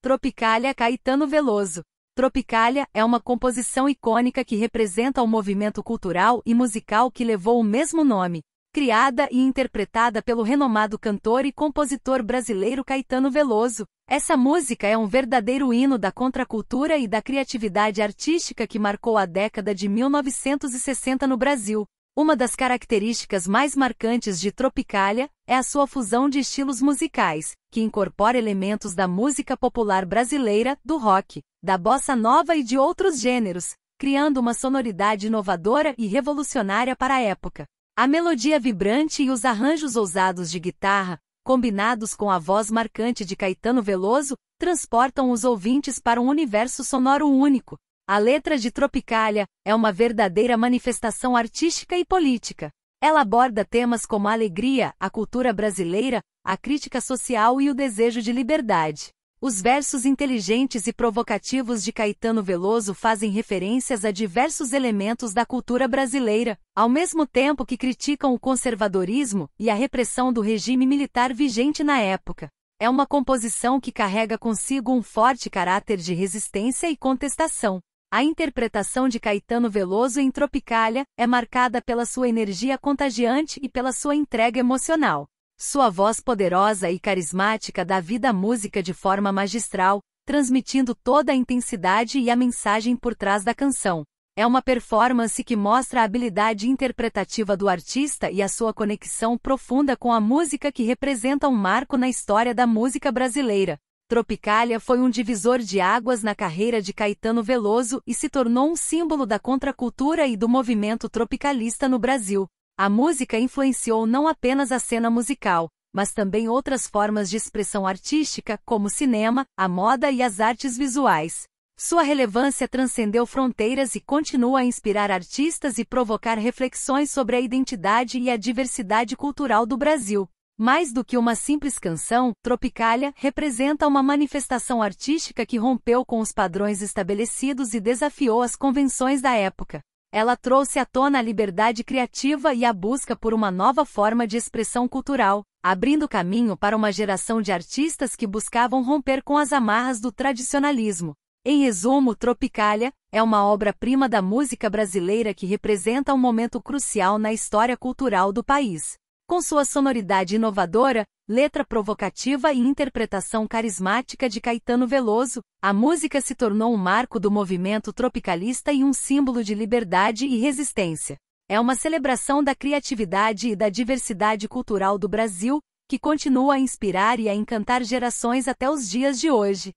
Tropicália Caetano Veloso. Tropicália é uma composição icônica que representa o movimento cultural e musical que levou o mesmo nome, criada e interpretada pelo renomado cantor e compositor brasileiro Caetano Veloso. Essa música é um verdadeiro hino da contracultura e da criatividade artística que marcou a década de 1960 no Brasil. Uma das características mais marcantes de Tropicália é a sua fusão de estilos musicais, que incorpora elementos da música popular brasileira, do rock, da bossa nova e de outros gêneros, criando uma sonoridade inovadora e revolucionária para a época. A melodia vibrante e os arranjos ousados de guitarra, combinados com a voz marcante de Caetano Veloso, transportam os ouvintes para um universo sonoro único, a letra de Tropicália é uma verdadeira manifestação artística e política. Ela aborda temas como a alegria, a cultura brasileira, a crítica social e o desejo de liberdade. Os versos inteligentes e provocativos de Caetano Veloso fazem referências a diversos elementos da cultura brasileira, ao mesmo tempo que criticam o conservadorismo e a repressão do regime militar vigente na época. É uma composição que carrega consigo um forte caráter de resistência e contestação. A interpretação de Caetano Veloso em Tropicália é marcada pela sua energia contagiante e pela sua entrega emocional. Sua voz poderosa e carismática dá vida à música de forma magistral, transmitindo toda a intensidade e a mensagem por trás da canção. É uma performance que mostra a habilidade interpretativa do artista e a sua conexão profunda com a música que representa um marco na história da música brasileira. Tropicália foi um divisor de águas na carreira de Caetano Veloso e se tornou um símbolo da contracultura e do movimento tropicalista no Brasil. A música influenciou não apenas a cena musical, mas também outras formas de expressão artística, como o cinema, a moda e as artes visuais. Sua relevância transcendeu fronteiras e continua a inspirar artistas e provocar reflexões sobre a identidade e a diversidade cultural do Brasil. Mais do que uma simples canção, Tropicália representa uma manifestação artística que rompeu com os padrões estabelecidos e desafiou as convenções da época. Ela trouxe à tona a liberdade criativa e a busca por uma nova forma de expressão cultural, abrindo caminho para uma geração de artistas que buscavam romper com as amarras do tradicionalismo. Em resumo, Tropicália é uma obra-prima da música brasileira que representa um momento crucial na história cultural do país. Com sua sonoridade inovadora, letra provocativa e interpretação carismática de Caetano Veloso, a música se tornou um marco do movimento tropicalista e um símbolo de liberdade e resistência. É uma celebração da criatividade e da diversidade cultural do Brasil, que continua a inspirar e a encantar gerações até os dias de hoje.